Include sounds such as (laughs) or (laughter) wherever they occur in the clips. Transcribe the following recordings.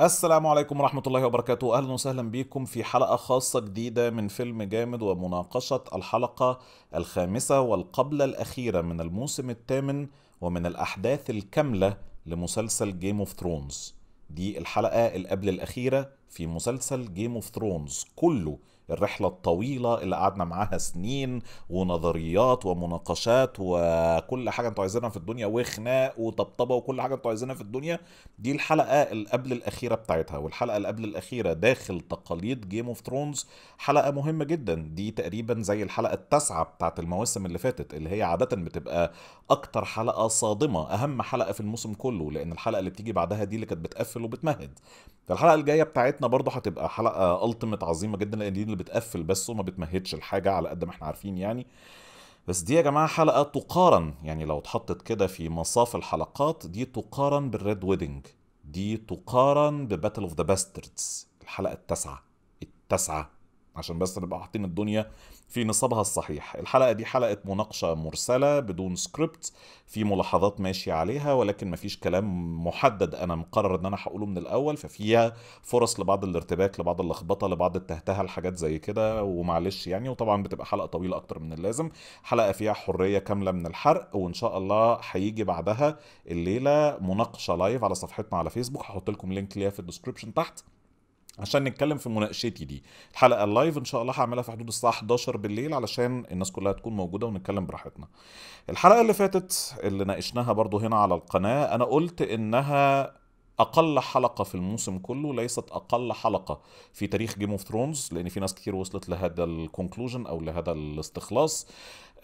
السلام عليكم ورحمة الله وبركاته أهلا وسهلا بكم في حلقة خاصة جديدة من فيلم جامد ومناقشة الحلقة الخامسة والقبلة الأخيرة من الموسم الثامن ومن الأحداث الكاملة لمسلسل جيم اوف ثرونز دي الحلقة القبل الأخيرة في مسلسل جيم اوف ثرونز كله الرحلة الطويلة اللي قعدنا معاها سنين ونظريات ومناقشات وكل حاجة انتوا عايزينها في الدنيا وخناق وطبطبة وكل حاجة انتوا عايزينها في الدنيا دي الحلقة اللي قبل الأخيرة بتاعتها والحلقة اللي قبل الأخيرة داخل تقاليد جيم اوف ثرونز حلقة مهمة جدا دي تقريبا زي الحلقة التاسعة بتاعت المواسم اللي فاتت اللي هي عادة بتبقى اكتر حلقه صادمه اهم حلقه في الموسم كله لان الحلقه اللي بتيجي بعدها دي اللي كانت بتقفل وبتمهد الحلقه الجايه بتاعتنا برضه هتبقى حلقه التيمت عظيمه جدا لان دي اللي بتقفل بس وما بتمهدش الحاجه على قد ما احنا عارفين يعني بس دي يا جماعه حلقه تقارن يعني لو اتحطت كده في مصاف الحلقات دي تقارن بالريد ويدنج دي تقارن بباتل اوف ذا باستردز الحلقه التاسعه التاسعه عشان بس نبقى حاطين الدنيا في نصابها الصحيح الحلقة دي حلقة مناقشة مرسلة بدون سكريبت في ملاحظات ماشية عليها ولكن مفيش كلام محدد أنا مقرر أن أنا هقوله من الأول ففيها فرص لبعض الارتباك لبعض اللخبطة لبعض التهتهة لحاجات زي كده ومعلش يعني وطبعا بتبقى حلقة طويلة أكتر من اللازم حلقة فيها حرية كاملة من الحرق وإن شاء الله هيجي بعدها الليلة مناقشة لايف على صفحتنا على فيسبوك هحط لكم لينك ليها في الديسكربشن تحت عشان نتكلم في مناقشتي دي الحلقه اللايف ان شاء الله هعملها في حدود الساعه 11 بالليل علشان الناس كلها تكون موجوده ونتكلم براحتنا الحلقه اللي فاتت اللي ناقشناها برضو هنا على القناه انا قلت انها اقل حلقه في الموسم كله ليست اقل حلقه في تاريخ جيم اوف ثرونز لان في ناس كتير وصلت لهذا الكونكلوجن او لهذا الاستخلاص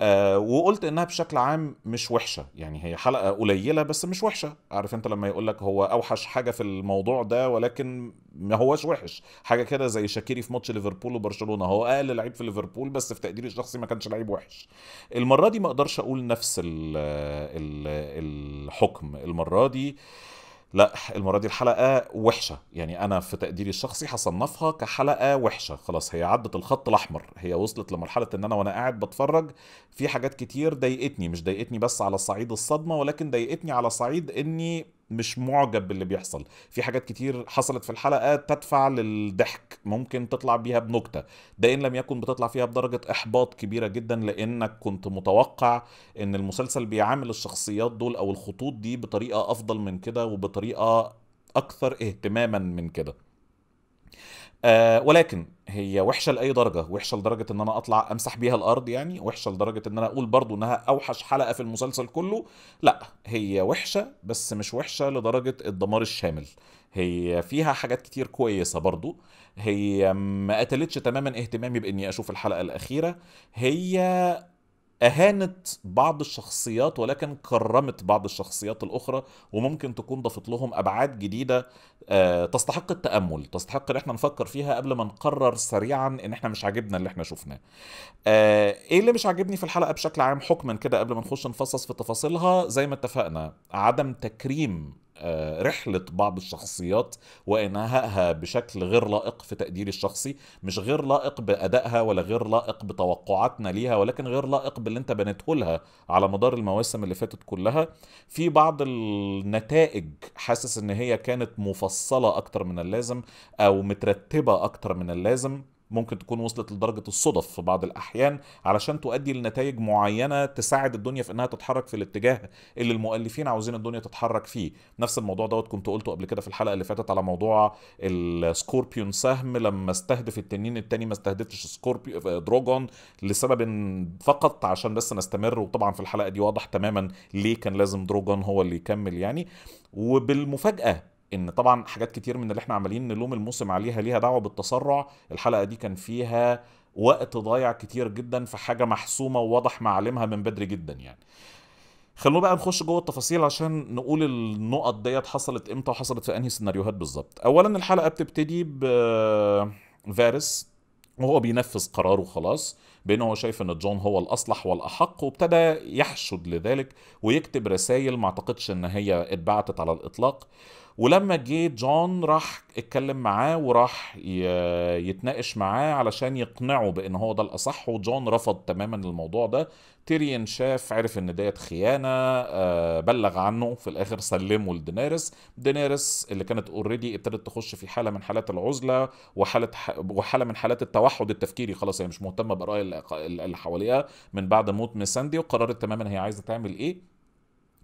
آه وقلت انها بشكل عام مش وحشه يعني هي حلقه قليله بس مش وحشه عارف انت لما يقول لك هو اوحش حاجه في الموضوع ده ولكن ما هوش وحش حاجه كده زي شاكيري في ماتش ليفربول وبرشلونه هو اقل لعيب في ليفربول بس في تقديري الشخصي ما كانش لعيب وحش المره دي ما اقدرش اقول نفس الـ الـ الحكم المره دي آه لا المره دي الحلقه وحشه يعني انا في تقديري الشخصي هصنفها كحلقه وحشه خلاص هي عدت الخط الاحمر هي وصلت لمرحله ان انا وانا قاعد بتفرج في حاجات كتير ضايقتني مش ضايقتني بس على صعيد الصدمه ولكن ضايقتني على صعيد اني مش معجب باللي بيحصل في حاجات كتير حصلت في الحلقه تدفع للضحك ممكن تطلع بيها بنكته ده ان لم يكن بتطلع فيها بدرجه احباط كبيره جدا لانك كنت متوقع ان المسلسل بيعامل الشخصيات دول او الخطوط دي بطريقه افضل من كده وبطريقه اكثر اهتماما من كده آه، ولكن هي وحشه لاي درجه وحشه لدرجه ان انا اطلع امسح بيها الارض يعني وحشه لدرجه ان انا اقول برضو انها اوحش حلقه في المسلسل كله لا هي وحشه بس مش وحشه لدرجه الدمار الشامل هي فيها حاجات كتير كويسه برضو هي ما قتلتش تماما اهتمامي باني اشوف الحلقه الاخيره هي اهانت بعض الشخصيات ولكن كرمت بعض الشخصيات الاخرى وممكن تكون ضافت لهم ابعاد جديده آه، تستحق التامل تستحق ان احنا نفكر فيها قبل ما نقرر سريعا ان احنا مش عاجبنا اللي احنا شفناه آه، ايه اللي مش عاجبني في الحلقه بشكل عام حكما كده قبل ما نخش نفصص في تفاصيلها زي ما اتفقنا عدم تكريم آه، رحلة بعض الشخصيات وإنهائها بشكل غير لائق في تقديري الشخصي مش غير لائق بأدائها ولا غير لائق بتوقعاتنا ليها ولكن غير لائق باللي انت بنته لها على مدار المواسم اللي فاتت كلها في بعض النتائج حاسس ان هي كانت مفصلة اكتر من اللازم او مترتبة اكتر من اللازم ممكن تكون وصلت لدرجه الصدف في بعض الاحيان علشان تؤدي لنتائج معينه تساعد الدنيا في انها تتحرك في الاتجاه اللي المؤلفين عاوزين الدنيا تتحرك فيه نفس الموضوع دوت كنت قلته قبل كده في الحلقه اللي فاتت على موضوع السكوربيون سهم لما استهدف التنين التاني ما استهدفش سكوربيو دروجون لسبب فقط عشان بس نستمر وطبعا في الحلقه دي واضح تماما ليه كان لازم دروجون هو اللي يكمل يعني وبالمفاجاه ان طبعا حاجات كتير من اللي احنا عمالين نلوم الموسم عليها ليها دعوه بالتسرع الحلقه دي كان فيها وقت ضايع كتير جدا في حاجه محسومه وواضح معالمها من بدري جدا يعني خلونا بقى نخش جوه التفاصيل عشان نقول النقط ديت حصلت امتى وحصلت في انهي سيناريوهات بالظبط اولا الحلقه بتبتدي بفارس وهو بينفذ قراره خلاص بان هو شايف ان جون هو الاصلح والاحق وابتدى يحشد لذلك ويكتب رسائل ما اعتقدش ان هي اتبعتت على الاطلاق ولما جه جون راح اتكلم معاه وراح يتناقش معاه علشان يقنعه بان هو ده الاصح وجون رفض تماما الموضوع ده تيريان شاف عرف ان ديت خيانه آه، بلغ عنه في الاخر سلمه لدينيرس دينيرس اللي كانت اوريدي ابتدت تخش في حاله من حالات العزله وحاله وحاله من حالات التوحد التفكيري خلاص هي مش مهتمه براي اللي حواليها من بعد موت ميساندي وقررت تماما هي عايزه تعمل ايه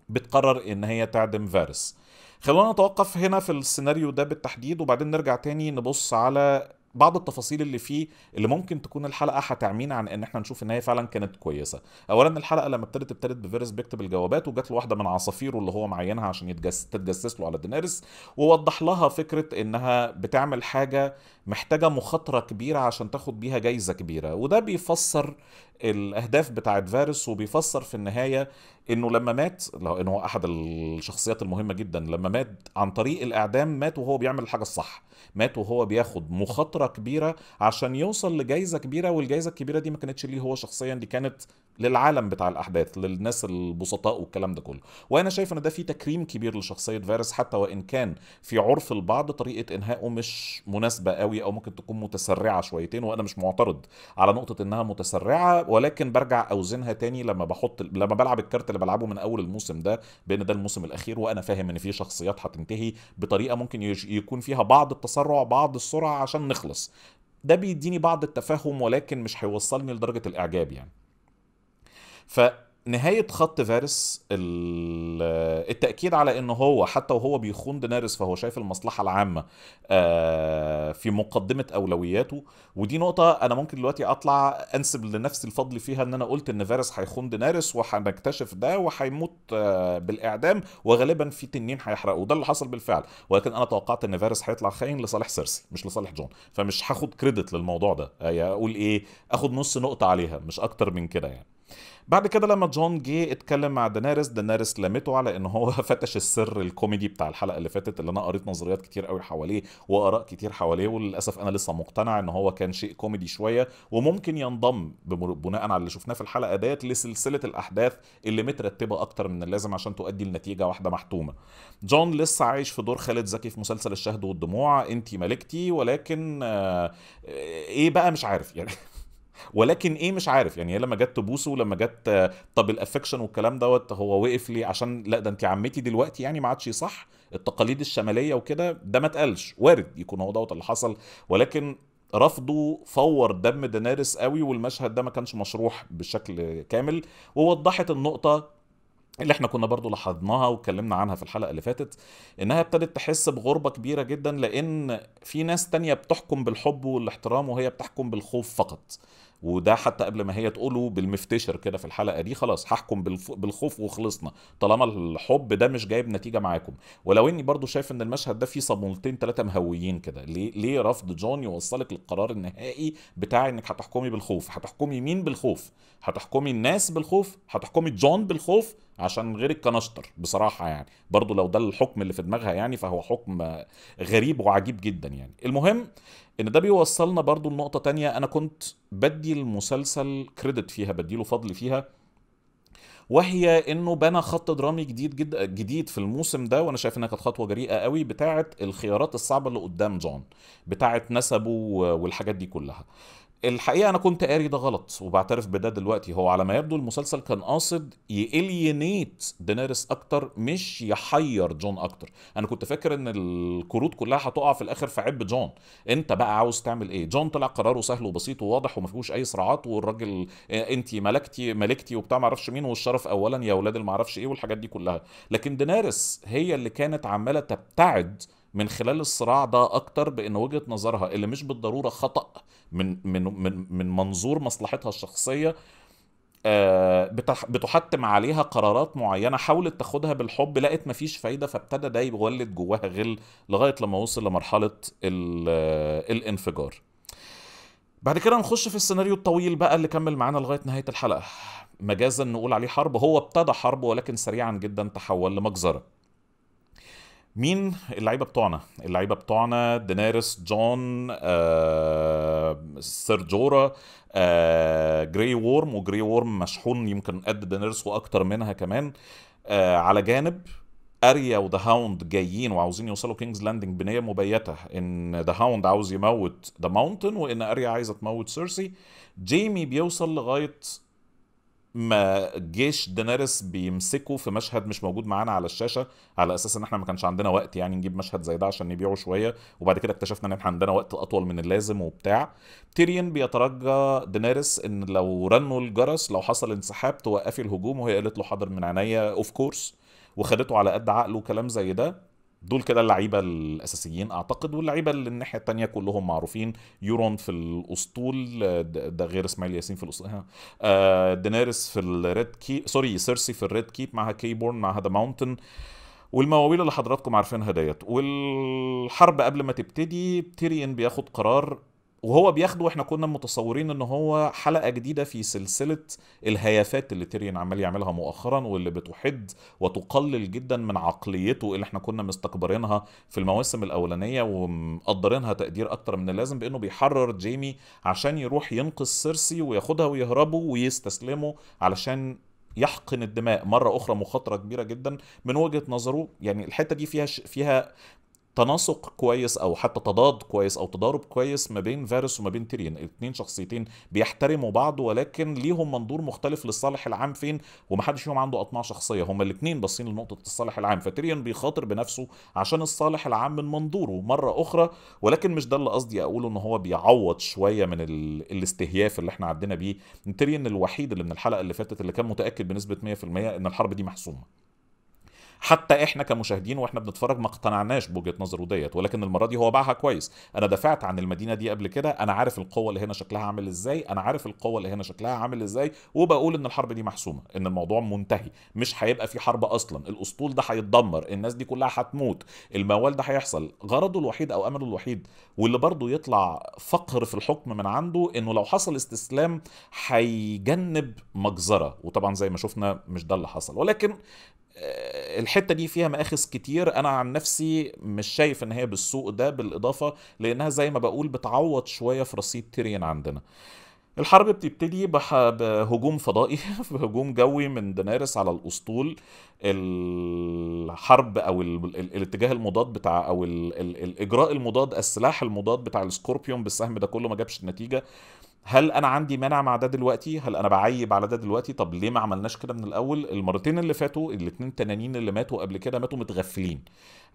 بتقرر ان هي تعدم فارس خلونا نتوقف هنا في السيناريو ده بالتحديد وبعدين نرجع تاني نبص على بعض التفاصيل اللي فيه اللي ممكن تكون الحلقه هتعمينا عن ان احنا نشوف ان هي فعلا كانت كويسه اولا الحلقه لما ابتدت ابتدت بفيرس بيكتب الجوابات وجات له واحده من عصافيره اللي هو معينها عشان يتجس... تتجسس له على دينيرس ووضح لها فكره انها بتعمل حاجه محتاجه مخاطره كبيره عشان تاخد بيها جايزه كبيره وده بيفسر الاهداف بتاعت فارس وبيفسر في النهايه انه لما مات لانه هو احد الشخصيات المهمه جدا لما مات عن طريق الاعدام مات وهو بيعمل الحاجه الصح مات وهو بياخد مخاطره كبيره عشان يوصل لجائزه كبيره والجائزه الكبيره دي ما كانتش ليه هو شخصيا دي كانت للعالم بتاع الاحداث للناس البسطاء والكلام ده كله وانا شايف ان ده في تكريم كبير لشخصيه فارس حتى وان كان في عرف البعض طريقه انهائه مش مناسبه قوي او ممكن تكون متسرعه شويتين وانا مش معترض على نقطه انها متسرعه ولكن برجع اوزنها تاني لما بحط لما بلعب الكارت اللي بلعبه من اول الموسم ده بان ده الموسم الاخير وانا فاهم ان في شخصيات هتنتهي بطريقه ممكن يكون فيها بعض التسرع بعض السرعه عشان نخلص ده بيديني بعض التفاهم ولكن مش هيوصلني لدرجه الاعجاب يعني فنهايه خط فارس التاكيد على ان هو حتى وهو بيخون دينارس فهو شايف المصلحه العامه آه، في مقدمه اولوياته ودي نقطه انا ممكن دلوقتي اطلع انسب لنفسي الفضل فيها ان انا قلت ان فارس هيخون دينارس وهنكتشف ده وهيموت آه، بالاعدام وغالبا في تنين هيحرقه وده اللي حصل بالفعل ولكن انا توقعت ان فارس هيطلع خاين لصالح سيرسي مش لصالح جون فمش هاخد كريدت للموضوع ده اقول ايه اخد نص نقطه عليها مش اكتر من كده يعني بعد كده لما جون جه اتكلم مع دنارس دنارس لمته على ان هو (laughs) فتش السر الكوميدي بتاع الحلقه اللي فاتت اللي انا قريت نظريات كتير قوي حواليه واراء كتير حواليه وللاسف انا لسه مقتنع ان هو كان شيء كوميدي شويه وممكن ينضم بناء على اللي شفناه في الحلقه ديت لسلسله الاحداث اللي مترتبه اكتر من اللازم عشان تؤدي لنتيجه واحده محتومه جون لسه عايش في دور خالد زكي في مسلسل الشهد والدموع انت ملكتي ولكن آه، ايه بقى مش عارف يعني (laughs) ولكن ايه مش عارف يعني هي لما جت تبوسه لما جت آه، طب الافكشن والكلام دوت هو وقف ليه عشان لا ده انت عمتي دلوقتي يعني ما عادش صح التقاليد الشماليه وكده ده ما اتقالش وارد يكون هو دوت اللي حصل ولكن رفضه فور دم دنارس قوي والمشهد ده ما كانش مشروح بشكل كامل ووضحت النقطه اللي احنا كنا برضو لاحظناها واتكلمنا عنها في الحلقه اللي فاتت انها ابتدت تحس بغربه كبيره جدا لان في ناس تانية بتحكم بالحب والاحترام وهي بتحكم بالخوف فقط وده حتى قبل ما هي تقوله بالمفتشر كده في الحلقه دي خلاص هحكم بالخوف وخلصنا طالما الحب ده مش جايب نتيجه معاكم ولو اني برضو شايف ان المشهد ده فيه صابونتين ثلاثه مهويين كده ليه ليه رفض جون يوصلك للقرار النهائي بتاع انك هتحكمي بالخوف هتحكمي مين بالخوف هتحكمي الناس بالخوف هتحكمي جون بالخوف عشان غير الكنشطر بصراحه يعني برضو لو ده الحكم اللي في دماغها يعني فهو حكم غريب وعجيب جدا يعني المهم ان ده بيوصلنا برضو لنقطه تانية انا كنت بدي المسلسل كريدت فيها بدي له فضل فيها وهي انه بنى خط درامي جديد جدا جديد في الموسم ده وانا شايف انها كانت خطوه جريئه قوي بتاعه الخيارات الصعبه اللي قدام جون بتاعه نسبه والحاجات دي كلها الحقيقه انا كنت قاري ده غلط وبعترف بده دلوقتي هو على ما يبدو المسلسل كان قاصد يالينيت دينيريس اكتر مش يحير جون اكتر انا كنت فاكر ان الكروت كلها هتقع في الاخر في عب جون انت بقى عاوز تعمل ايه جون طلع قراره سهل وبسيط وواضح وما فيهوش اي صراعات والراجل آه، انت ملكتي ملكتي وبتاع ما اعرفش مين والشرف اولا يا اولاد ما اعرفش ايه والحاجات دي كلها لكن دينيريس هي اللي كانت عماله تبتعد من خلال الصراع ده اكتر بان وجهه نظرها اللي مش بالضروره خطا من من من, من منظور مصلحتها الشخصيه آه، بتحتم عليها قرارات معينه حاولت تاخدها بالحب لقت مفيش فايده فابتدى ده يولد جواها غل لغايه لما وصل لمرحله آه، الانفجار بعد كده نخش في السيناريو الطويل بقى اللي كمل معانا لغايه نهايه الحلقه مجازا نقول عليه حرب هو ابتدى حرب ولكن سريعا جدا تحول لمجزره مين اللعيبه بتوعنا اللعيبه بتوعنا دينارس جون آه سيرجورا آه جري وورم وجري وورم مشحون يمكن قد دينارس واكتر منها كمان آه على جانب اريا وذا هاوند جايين وعاوزين يوصلوا كينجز لاندنج بنيه مبيته ان ذا هاوند عاوز يموت ذا ماونتن وان اريا عايزه تموت سيرسي جيمي بيوصل لغايه ما جيش دينارس بيمسكه في مشهد مش موجود معانا على الشاشه على اساس ان احنا ما كانش عندنا وقت يعني نجيب مشهد زي ده عشان نبيعه شويه وبعد كده اكتشفنا ان احنا عندنا وقت اطول من اللازم وبتاع تيريون بيترجى دينارس ان لو رنوا الجرس لو حصل انسحاب توقفي الهجوم وهي قالت له حاضر من عينيا اوف كورس وخدته على قد عقله وكلام زي ده دول كده اللعيبه الاساسيين اعتقد واللعيبه اللي الناحيه الثانيه كلهم معروفين يورون في الاسطول ده غير اسماعيل ياسين في الاسطول آه دينيرس في الريد كي سوري سيرسي في الريد كيب معها كيبورن معها ذا ماونتن والمواويل اللي حضراتكم عارفينها ديت والحرب قبل ما تبتدي تيريان بياخد قرار وهو بياخده واحنا كنا متصورين ان هو حلقه جديده في سلسله الهيافات اللي تيريان عمال يعملها مؤخرا واللي بتحد وتقلل جدا من عقليته اللي احنا كنا مستكبرينها في المواسم الاولانيه ومقدرينها تقدير اكتر من اللازم بانه بيحرر جيمي عشان يروح ينقذ سيرسي وياخدها ويهربوا ويستسلموا علشان يحقن الدماء مره اخرى مخاطره كبيره جدا من وجهه نظره يعني الحته دي فيها ش... فيها تناسق كويس او حتى تضاد كويس او تضارب كويس ما بين فارس وما بين تيرين الاثنين شخصيتين بيحترموا بعض ولكن ليهم منظور مختلف للصالح العام فين ومحدش فيهم عنده اطماع شخصيه هما الاثنين باصين لنقطه الصالح العام فتيرين بيخاطر بنفسه عشان الصالح العام من منظوره مره اخرى ولكن مش ده اللي قصدي اقوله ان هو بيعوض شويه من ال... الاستهياف اللي احنا عدينا بيه تيرين الوحيد اللي من الحلقه اللي فاتت اللي كان متاكد بنسبه 100% ان الحرب دي محسومه حتى احنا كمشاهدين واحنا بنتفرج ما اقتنعناش بوجهه نظره ديت ولكن المره دي هو باعها كويس انا دافعت عن المدينه دي قبل كده انا عارف القوه اللي هنا شكلها عامل ازاي انا عارف القوه اللي هنا شكلها عامل ازاي وبقول ان الحرب دي محسومه ان الموضوع منتهي مش هيبقى في حرب اصلا الاسطول ده هيتدمر الناس دي كلها هتموت الموال ده هيحصل غرضه الوحيد او امله الوحيد واللي برضه يطلع فقر في الحكم من عنده انه لو حصل استسلام هيجنب مجزره وطبعا زي ما شفنا مش ده اللي حصل ولكن آه، الحته دي فيها مآخذ كتير انا عن نفسي مش شايف ان هي بالسوق ده بالاضافه لانها زي ما بقول بتعوض شويه في رصيد تيرين عندنا الحرب بتبتدي بهجوم فضائي (laughs) بهجوم جوي من دنارس على الاسطول الحرب او الاتجاه المضاد بتاع او الاجراء المضاد السلاح المضاد بتاع السكوربيون بالسهم ده كله ما جابش نتيجه هل انا عندي مانع مع ده دلوقتي هل انا بعيب على ده دلوقتي طب ليه ما عملناش كده من الاول المرتين اللي فاتوا الاثنين تنانين اللي ماتوا قبل كده ماتوا متغفلين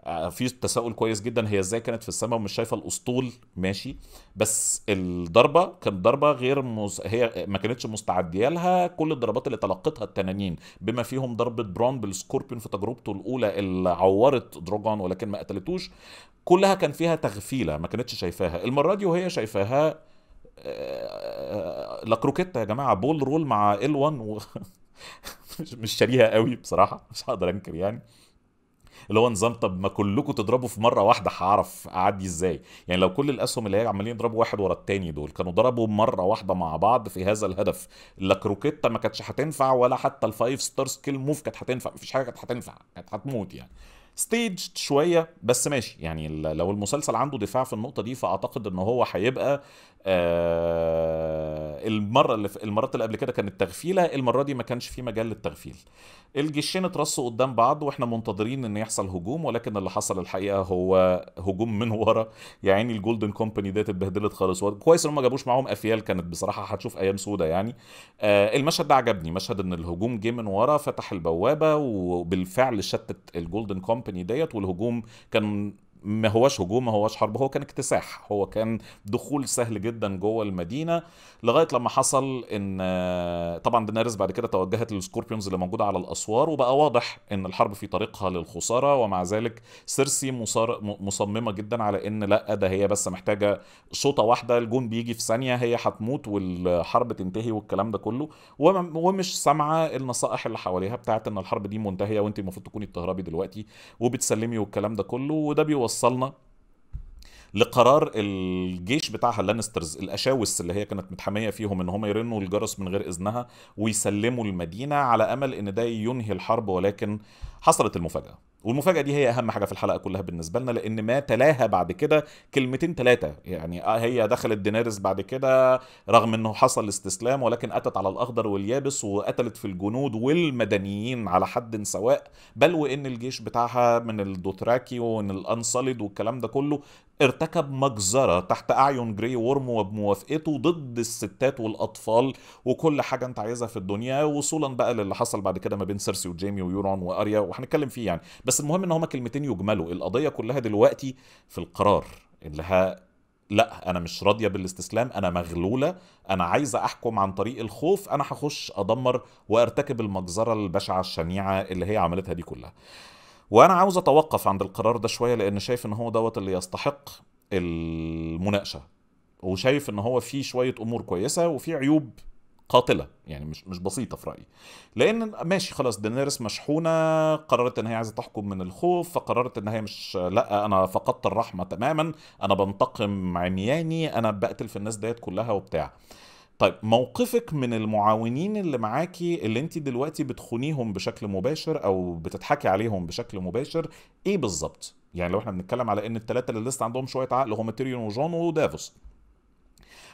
آه، في تساؤل كويس جدا هي ازاي كانت في السماء ومش شايفه الاسطول ماشي بس الضربه كانت ضربه غير مز... هي ما كانتش مستعديه لها كل الضربات اللي تلقتها التنانين بما فيهم ضربه برون بالسكوربيون في تجربته الاولى اللي عورت دروجون ولكن ما قتلتوش كلها كان فيها تغفيله ما كانتش شايفاها المره دي وهي شايفاها آه، لا كروكيت يا جماعه بول رول مع ال 1 و... (laughs) مش شاريها قوي بصراحه مش هقدر انكر يعني اللي هو نظام طب ما كلكم تضربوا في مره واحده هعرف اعدي ازاي يعني لو كل الاسهم اللي هي عمالين يضربوا واحد ورا التاني دول كانوا ضربوا مره واحده مع بعض في هذا الهدف لا كروكيتا ما كانتش هتنفع ولا حتى الفايف ستار سكيل موف كانت هتنفع مفيش حاجه كانت هتنفع كانت هتموت يعني ستيج شويه بس ماشي يعني لو المسلسل عنده دفاع في النقطه دي فاعتقد ان هو هيبقى آه المره اللي المرات اللي قبل كده كانت تغفيله المره دي ما كانش في مجال للتغفيل الجيشين اترصوا قدام بعض واحنا منتظرين ان يحصل هجوم ولكن اللي حصل الحقيقه هو هجوم من ورا يا عيني الجولدن كومباني ديت اتبهدلت خالص كويس ان هم ما جابوش معاهم افيال كانت بصراحه هتشوف ايام سودة يعني آه المشهد ده عجبني مشهد ان الهجوم جه من ورا فتح البوابه وبالفعل شتت الجولدن كومباني ديت والهجوم كان ما هواش هجوم ما هواش حرب هو كان اكتساح هو كان دخول سهل جدا جوه المدينه لغايه لما حصل ان طبعا دينارس بعد كده توجهت للسكوربيونز اللي موجوده على الاسوار وبقى واضح ان الحرب في طريقها للخساره ومع ذلك سيرسي مصممه جدا على ان لا ده هي بس محتاجه شوطه واحده الجون بيجي في ثانيه هي هتموت والحرب تنتهي والكلام ده كله ومش سامعه النصائح اللي حواليها بتاعت ان الحرب دي منتهيه وانت المفروض تكوني بتهربي دلوقتي وبتسلمي والكلام ده كله وده بيوصل وصلنا لقرار الجيش بتاع اللانسترز الاشاوس اللي هي كانت متحميه فيهم ان هم يرنوا الجرس من غير اذنها ويسلموا المدينه على امل ان ده ينهي الحرب ولكن حصلت المفاجاه والمفاجاه دي هي اهم حاجه في الحلقه كلها بالنسبه لنا لان ما تلاها بعد كده كلمتين ثلاثه يعني آه، هي دخلت دينيرز بعد كده رغم انه حصل استسلام ولكن اتت على الاخضر واليابس وقتلت في الجنود والمدنيين على حد سواء بل وان الجيش بتاعها من الدوتراكي ومن الانصلد والكلام ده كله ارتكب مجزرة تحت أعين جري وورم وبموافقته ضد الستات والأطفال وكل حاجة أنت عايزها في الدنيا وصولا بقى للي حصل بعد كده ما بين سيرسي وجيمي ويورون وأريا وهنتكلم فيه يعني بس المهم ان هما كلمتين يجملوا القضيه كلها دلوقتي في القرار اللي ها لا انا مش راضيه بالاستسلام انا مغلوله انا عايزه احكم عن طريق الخوف انا هخش ادمر وارتكب المجزره البشعه الشنيعه اللي هي عملتها دي كلها وانا عاوز اتوقف عند القرار ده شويه لان شايف ان هو دوت اللي يستحق المناقشه وشايف ان هو فيه شويه امور كويسه وفيه عيوب قاتله يعني مش مش بسيطه في رايي لان ماشي خلاص دينيرس مشحونه قررت ان هي عايزه تحكم من الخوف فقررت ان هي مش لا انا فقدت الرحمه تماما انا بنتقم عمياني انا بقتل في الناس ديت كلها وبتاع طيب موقفك من المعاونين اللي معاكي اللي انت دلوقتي بتخونيهم بشكل مباشر او بتضحكي عليهم بشكل مباشر ايه بالظبط يعني لو احنا بنتكلم على ان الثلاثه اللي لسه عندهم شويه عقل هم تيريون وجون ودافوس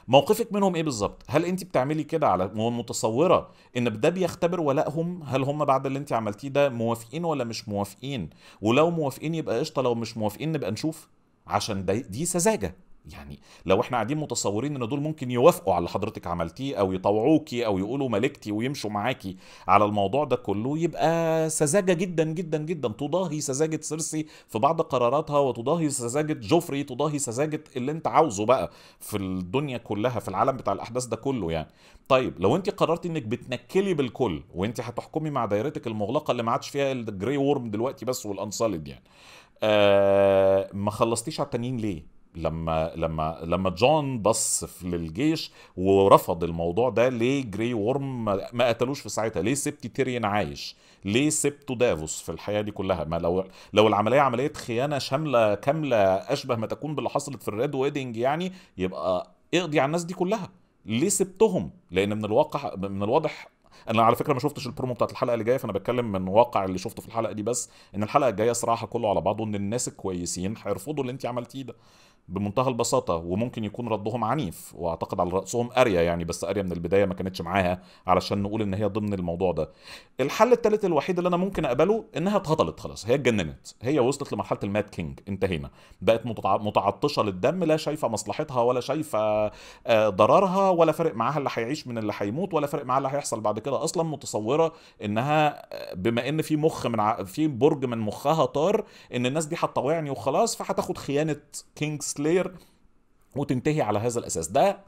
موقفك منهم ايه بالظبط هل انت بتعملي كده على متصوره ان ده بيختبر ولائهم هل هم بعد اللي انت عملتيه ده موافقين ولا مش موافقين ولو موافقين يبقى قشطه لو مش موافقين نبقى نشوف عشان دي سذاجه يعني لو احنا قاعدين متصورين ان دول ممكن يوافقوا على اللي حضرتك عملتيه او يطوعوكي او يقولوا ملكتي ويمشوا معاكي على الموضوع ده كله يبقى سذاجه جدا جدا جدا تضاهي سذاجه سيرسي في بعض قراراتها وتضاهي سذاجه جوفري تضاهي سذاجه اللي انت عاوزه بقى في الدنيا كلها في العالم بتاع الاحداث ده كله يعني طيب لو انت قررتي انك بتنكلي بالكل وانت هتحكمي مع دايرتك المغلقه اللي ما عادش فيها الجري وورم دلوقتي بس والانسوليد يعني آه ما خلصتيش على التانيين ليه لما لما لما جون بص للجيش ورفض الموضوع ده ليه جري وورم ما قتلوش في ساعتها ليه سبت تيريان عايش ليه سبته دافوس في الحياه دي كلها ما لو لو العمليه عمليه خيانه شامله كامله اشبه ما تكون باللي حصلت في الريد ويدنج يعني يبقى اقضي على الناس دي كلها ليه سبتهم لان من الواقع من الواضح انا على فكره ما شفتش البرومو بتاعت الحلقه اللي جايه فانا بتكلم من واقع اللي شفته في الحلقه دي بس ان الحلقه الجايه صراحه كله على بعضه ان الناس الكويسين هيرفضوا اللي انت عملتيه ده بمنتهى البساطه وممكن يكون ردهم عنيف واعتقد على راسهم اريا يعني بس اريا من البدايه ما كانتش معاها علشان نقول ان هي ضمن الموضوع ده الحل الثالث الوحيد اللي انا ممكن اقبله انها اتهطلت خلاص هي اتجننت هي وصلت لمرحله المات كينج انتهينا بقت متعطشه للدم لا شايفه مصلحتها ولا شايفه آه، ضررها ولا فارق معاها اللي هيعيش من اللي هيموت ولا فارق معاها اللي هيحصل بعد كده اصلا متصوره انها آه، بما ان في مخ من ع... في برج من مخها طار ان الناس دي هتطاوعني وخلاص فهتاخد خيانه كينجز سلاير وتنتهي على هذا الاساس ده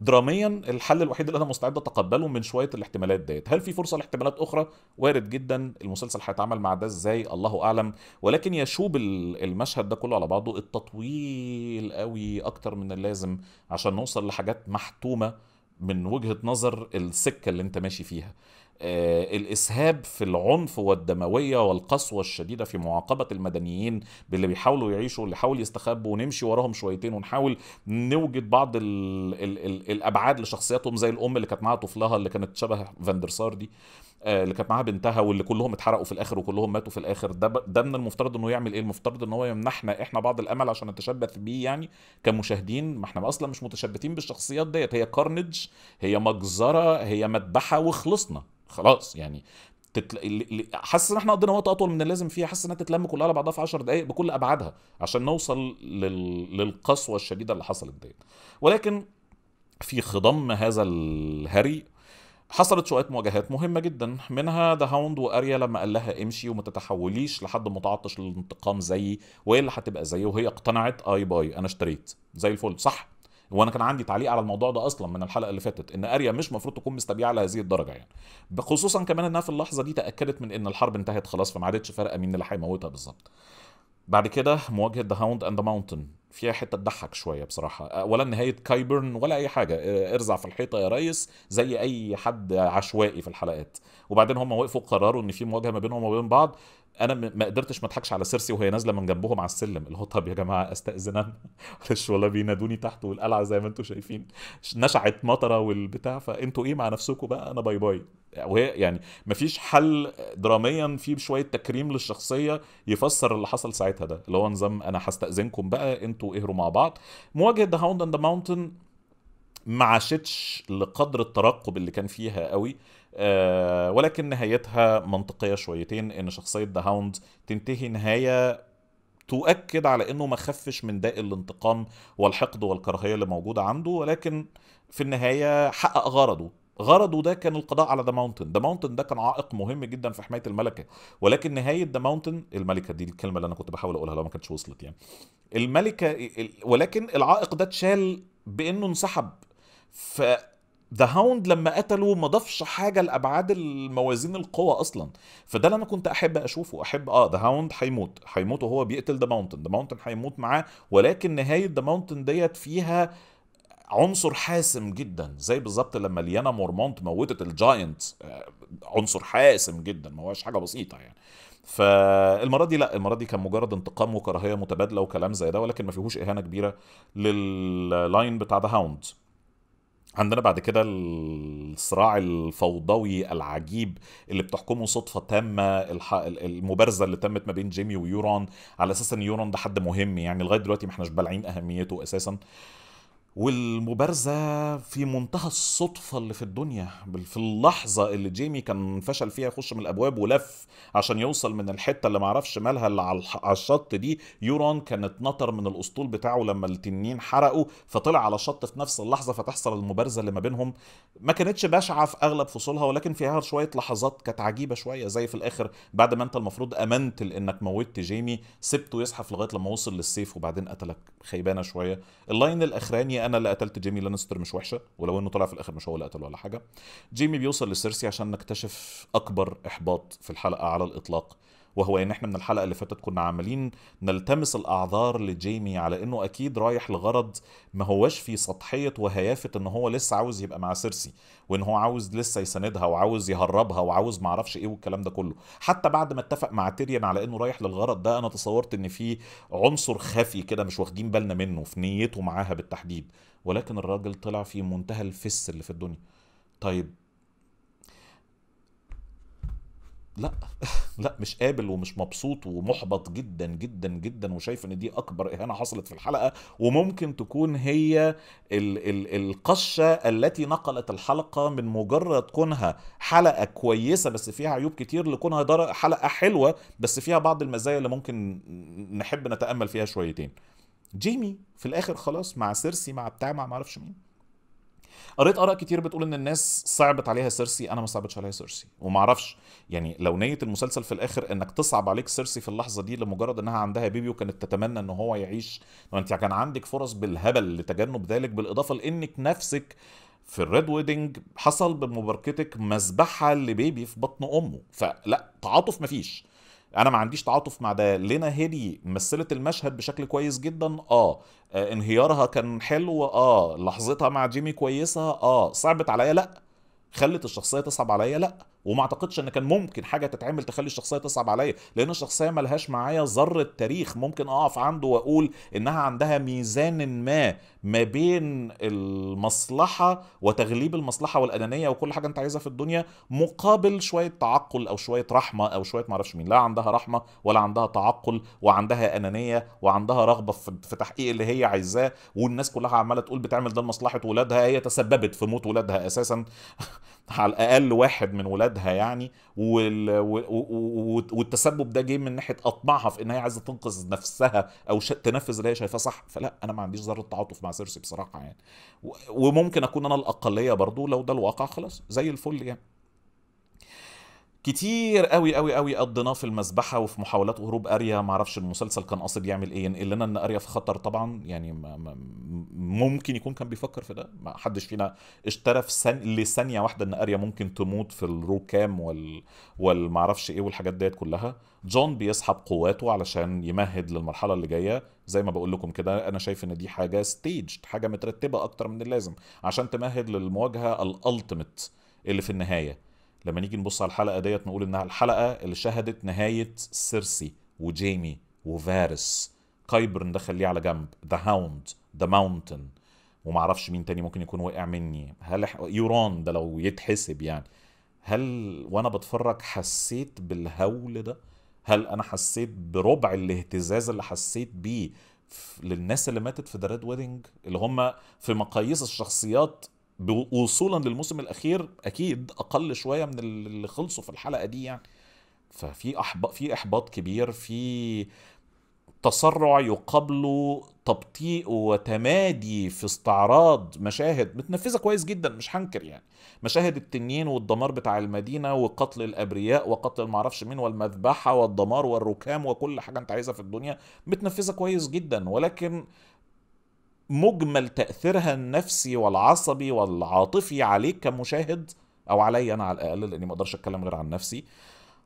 دراميا الحل الوحيد اللي انا مستعد اتقبله من شويه الاحتمالات ديت هل في فرصه لاحتمالات اخرى وارد جدا المسلسل هيتعامل مع ده ازاي الله اعلم ولكن يشوب المشهد ده كله على بعضه التطويل قوي اكتر من اللازم عشان نوصل لحاجات محتومه من وجهه نظر السكه اللي انت ماشي فيها آه، الإسهاب في العنف والدموية والقسوة الشديدة في معاقبة المدنيين باللي بيحاولوا يعيشوا اللي حاولوا يستخبوا ونمشي وراهم شويتين ونحاول نوجد بعض الـ الـ الـ الأبعاد لشخصياتهم زي الأم اللي كانت معاها طفلها اللي كانت شبه فاندرسار دي آه، اللي كانت معاها بنتها واللي كلهم اتحرقوا في الاخر وكلهم ماتوا في الاخر ده ده من المفترض انه يعمل ايه المفترض ان هو يمنحنا احنا بعض الامل عشان نتشبث بيه يعني كمشاهدين ما احنا اصلا مش متشبثين بالشخصيات ديت هي كارنج هي مجزره هي مذبحه وخلصنا خلاص يعني تتل... حاسس ان احنا قضينا وقت اطول من اللازم فيها حاسس انها تتلم كلها على بعضها في 10 دقائق بكل ابعادها عشان نوصل لل... للقسوه الشديده اللي حصلت ديت ولكن في خضم هذا الهري حصلت شوية مواجهات مهمة جدا منها ذا هاوند واريا لما قال لها امشي وما تتحوليش لحد متعطش للانتقام زيي وهي اللي هتبقى زيي وهي اقتنعت اي باي انا اشتريت زي الفل صح وانا كان عندي تعليق على الموضوع ده اصلا من الحلقه اللي فاتت ان اريا مش مفروض تكون مستبيعه لهذه الدرجه يعني خصوصا كمان انها في اللحظه دي تاكدت من ان الحرب انتهت خلاص فما عادتش فارقه مين اللي هيموتها بالظبط بعد كده مواجهه ذا هاوند اند ذا ماونتن فيها حته تضحك شويه بصراحه أه، ولا نهايه كايبرن ولا اي حاجه أه، ارزع في الحيطه يا ريس زي اي حد عشوائي في الحلقات وبعدين هم وقفوا قرروا ان في مواجهه ما بينهم وما بين بعض انا ما قدرتش ما اضحكش على سيرسي وهي نازله من جنبهم على السلم اللي هو طب يا جماعه استاذن انا (laughs) معلش والله بينادوني تحت والقلعه زي ما انتم شايفين نشعت مطره والبتاع فانتوا ايه مع نفسكم بقى انا باي باي وهي يعني مفيش حل دراميا فيه شويه تكريم للشخصيه يفسر اللي حصل ساعتها ده اللي هو نظام انا هستاذنكم بقى انتوا اهروا مع بعض مواجهه ذا هاوند اند ذا ماونتن ما عاشتش لقدر الترقب اللي كان فيها قوي آه ولكن نهايتها منطقيه شويتين ان شخصيه ذا هاوند تنتهي نهايه تؤكد على انه ما خفش من داء الانتقام والحقد والكراهيه اللي موجوده عنده ولكن في النهايه حقق غرضه غرضه ده كان القضاء على ذا ماونتن ذا ماونتن ده كان عائق مهم جدا في حمايه الملكه ولكن نهايه ذا ماونتن الملكه دي الكلمه اللي انا كنت بحاول اقولها لو ما كانتش وصلت يعني الملكه ولكن العائق ده اتشال بانه انسحب ف ذا هاوند لما قتله ما ضافش حاجه لابعاد الموازين القوى اصلا فده اللي انا كنت احب اشوفه احب اه ذا هاوند هيموت هيموت وهو بيقتل ذا ماونتن ذا ماونتن هيموت معاه ولكن نهايه ذا ماونتن ديت فيها عنصر حاسم جدا زي بالظبط لما ليانا مورمونت موتت الجاينت آه، عنصر حاسم جدا ما هوش حاجه بسيطه يعني فالمره دي لا المره دي كان مجرد انتقام وكراهيه متبادله وكلام زي ده ولكن ما فيهوش اهانه كبيره لللاين بتاع ذا هاوند عندنا بعد كده الصراع الفوضوي العجيب اللي بتحكمه صدفة تامة المبارزة اللي تمت ما بين جيمي ويورون على أساس أن يورون ده حد مهم يعني لغاية دلوقتي ما احناش بالعين أهميته أساسا آه والمبارزة في منتهى الصدفة اللي في الدنيا في اللحظة اللي جيمي كان فشل فيها يخش من الأبواب ولف عشان يوصل من الحتة اللي معرفش مالها اللي على الشط دي يورون كانت نطر من الأسطول بتاعه لما التنين حرقه فطلع على الشط في نفس اللحظة فتحصل المبارزة اللي ما بينهم ما كانتش بشعة في أغلب فصولها ولكن فيها شوية لحظات كانت عجيبة شوية زي في الآخر بعد ما أنت المفروض أمنت لأنك موتت جيمي سبته يزحف لغاية لما وصل للسيف وبعدين قتلك خيبانة شوية اللاين الأخراني انا اللي قتلت جيمي لانستر مش وحشه ولو انه طلع في الاخر مش هو اللي قتله ولا حاجه جيمي بيوصل لسيرسي عشان نكتشف اكبر احباط في الحلقه على الاطلاق وهو ان احنا من الحلقه اللي فاتت كنا عمالين نلتمس الاعذار لجيمي على انه اكيد رايح لغرض ما هوش في سطحيه وهيافه ان هو لسه عاوز يبقى مع سيرسي وان هو عاوز لسه يساندها وعاوز يهربها وعاوز ما اعرفش ايه والكلام ده كله حتى بعد ما اتفق مع تيريان على انه رايح للغرض ده انا تصورت ان في عنصر خفي كده مش واخدين بالنا منه في نيته معاها بالتحديد ولكن الراجل طلع في منتهى الفس اللي في الدنيا طيب لا (laughs) لا مش قابل ومش مبسوط ومحبط جدا جدا جدا وشايف ان دي اكبر اهانه حصلت في الحلقه وممكن تكون هي ال ال القشه التي نقلت الحلقه من مجرد كونها حلقه كويسه بس فيها عيوب كتير لكونها حلقه حلوه بس فيها بعض المزايا اللي ممكن نحب نتامل فيها شويتين جيمي في الاخر خلاص مع سيرسي مع بتاع مع معرفش مين قريت اراء كتير بتقول ان الناس صعبت عليها سيرسي انا ما صعبتش عليها سيرسي وما اعرفش يعني لو نيه المسلسل في الاخر انك تصعب عليك سيرسي في اللحظه دي لمجرد انها عندها بيبي وكانت تتمنى ان هو يعيش وانت كان عندك فرص بالهبل لتجنب ذلك بالاضافه لانك نفسك في الريد ويدنج حصل بمباركتك مذبحه لبيبي في بطن امه فلا تعاطف مفيش انا ما عنديش تعاطف مع ده لينا هيدي مثلت المشهد بشكل كويس جدا آه. اه انهيارها كان حلو اه لحظتها مع جيمي كويسه اه صعبت عليا لا خلت الشخصيه تصعب عليا لا وما اعتقدش ان كان ممكن حاجه تتعمل تخلي الشخصيه تصعب عليا لان الشخصيه ملهاش معايا ذره تاريخ ممكن اقف عنده واقول انها عندها ميزان ما ما بين المصلحه وتغليب المصلحه والانانيه وكل حاجه انت عايزها في الدنيا مقابل شويه تعقل او شويه رحمه او شويه معرفش مين لا عندها رحمه ولا عندها تعقل وعندها انانيه وعندها رغبه في تحقيق اللي هي عايزاه والناس كلها عماله تقول بتعمل ده لمصلحه ولادها هي تسببت في موت ولادها اساسا (laughs) على الاقل واحد من ولادها يعني وال... والتسبب ده جه من ناحيه اطماعها في ان هي عايزه تنقذ نفسها او ش... تنفذ اللي هي شايفاه صح فلا انا ما عنديش ذره تعاطف مع سيرسي بصراحه يعني وممكن اكون انا الاقليه برضو لو ده الواقع خلاص زي الفل يعني كتير قوي قوي قوي قضيناه في المذبحه وفي محاولات هروب اريا ما اعرفش المسلسل كان قاصد يعمل ايه ينقل لنا ان اريا في خطر طبعا يعني ممكن يكون كان بيفكر في ده ما حدش فينا اشترى في سن... لثانيه واحده ان اريا ممكن تموت في الروكام وال والمعرفش ايه والحاجات ديت كلها جون بيسحب قواته علشان يمهد للمرحله اللي جايه زي ما بقول لكم كده انا شايف ان دي حاجه ستيج حاجه مترتبه اكتر من اللازم عشان تمهد للمواجهه الالتيميت اللي في النهايه لما نيجي نبص على الحلقه ديت نقول انها الحلقه اللي شهدت نهايه سيرسي وجيمي وفارس كايبرن ده خليه على جنب ذا هاوند ذا ماونتن ومعرفش مين تاني ممكن يكون وقع مني هل يوران ده لو يتحسب يعني هل وانا بتفرج حسيت بالهول ده هل انا حسيت بربع الاهتزاز اللي حسيت بيه للناس اللي ماتت في ذا ريد ويدنج اللي هم في مقاييس الشخصيات وصولا للموسم الاخير اكيد اقل شويه من اللي خلصوا في الحلقه دي يعني ففي احباط في احباط كبير في تسرع يقابله تبطيء وتمادي في استعراض مشاهد متنفذة كويس جدا مش هنكر يعني مشاهد التنين والدمار بتاع المدينة وقتل الأبرياء وقتل المعرفش مين والمذبحة والدمار والركام وكل حاجة انت عايزها في الدنيا متنفذة كويس جدا ولكن مجمل تأثيرها النفسي والعصبي والعاطفي عليك كمشاهد أو علي أنا على الأقل لأني ما أقدرش أتكلم غير عن نفسي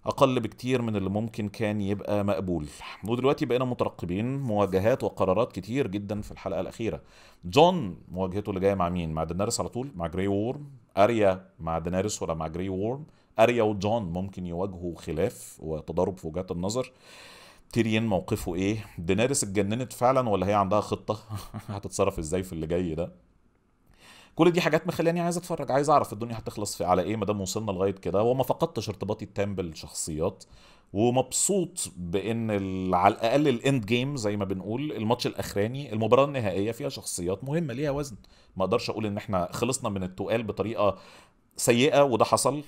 أقل بكتير من اللي ممكن كان يبقى مقبول ودلوقتي بقينا مترقبين مواجهات وقرارات كتير جدا في الحلقة الأخيرة جون مواجهته اللي جاية مع مين؟ مع دنارس على طول؟ مع جراي وورم؟ أريا مع دنارس ولا مع جراي وورم؟ أريا وجون ممكن يواجهوا خلاف وتضارب في وجهات النظر تيريان موقفه ايه دنارس اتجننت فعلا ولا هي عندها خطه (laughs) هتتصرف ازاي في اللي جاي ده كل دي حاجات مخلاني عايز اتفرج عايز اعرف الدنيا هتخلص في على ايه ما دام وصلنا لغايه كده وما فقدتش ارتباطي التام بالشخصيات ومبسوط بان على الاقل الاند جيم زي ما بنقول الماتش الاخراني المباراه النهائيه فيها شخصيات مهمه ليها وزن ما اقدرش اقول ان احنا خلصنا من التقال بطريقه سيئه وده حصل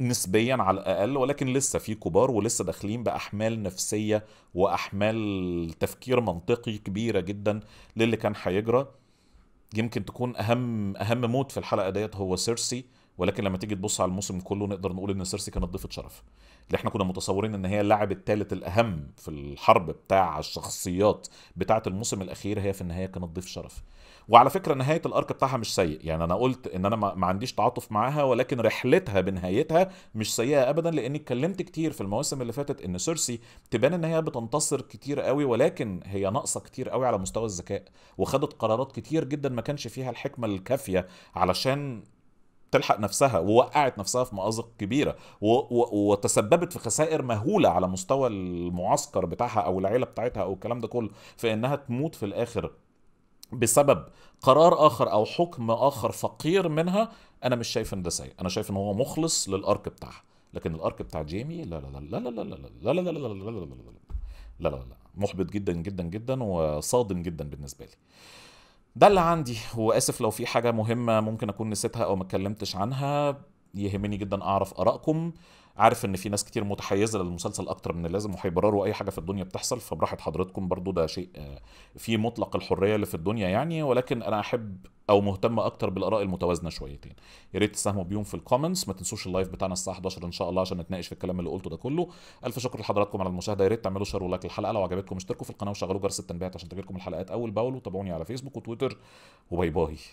نسبيا على الاقل ولكن لسه في كبار ولسه داخلين باحمال نفسيه واحمال تفكير منطقي كبيره جدا للي كان هيجرى يمكن تكون اهم اهم موت في الحلقه ديت هو سيرسي ولكن لما تيجي تبص على الموسم كله نقدر نقول ان سيرسي كانت ضيفه شرف اللي احنا كنا متصورين ان هي اللاعب الثالث الاهم في الحرب بتاع الشخصيات بتاعه الموسم الاخير هي في النهايه كانت ضيف شرف وعلى فكره نهايه الارك بتاعها مش سيء يعني انا قلت ان انا ما عنديش تعاطف معاها ولكن رحلتها بنهايتها مش سيئه ابدا لاني اتكلمت كتير في المواسم اللي فاتت ان سيرسي تبان ان هي بتنتصر كتير قوي ولكن هي ناقصه كتير قوي على مستوى الذكاء وخدت قرارات كتير جدا ما كانش فيها الحكمه الكافيه علشان تلحق نفسها ووقعت نفسها في مأزق كبيرة وتسببت في خسائر مهولة على مستوى المعسكر بتاعها أو العيلة بتاعتها أو الكلام ده كله في إنها تموت في الآخر بسبب قرار اخر او حكم اخر فقير منها انا مش شايف ان ده سيء انا شايف ان هو مخلص للارك بتاعها لكن الارك بتاع جيمي لا لا لا لا لا لا لا لا لا لا لا لا لا لا لا لا لا محبط جدا جدا جدا وصادم جدا بالنسبه لي ده اللي عندي واسف لو في حاجه مهمه ممكن اكون نسيتها او ما اتكلمتش عنها يهمني جدا اعرف ارائكم عارف ان في ناس كتير متحيزه للمسلسل اكتر من اللازم وهيبرروا اي حاجه في الدنيا بتحصل فبراحه حضرتكم برضو ده شيء آه، في مطلق الحريه اللي في الدنيا يعني ولكن انا احب او مهتم اكتر بالاراء المتوازنه شويتين يا ريت تساهموا بيهم في الكومنتس ما تنسوش اللايف بتاعنا الساعه 11 ان شاء الله عشان نتناقش في الكلام اللي قلته ده كله الف شكر لحضراتكم على المشاهده يا ريت تعملوا شير ولايك للحلقه لو عجبتكم اشتركوا في القناه وشغلوا جرس التنبيهات عشان تجيلكم الحلقات اول باول وتابعوني على فيسبوك وتويتر وباي باي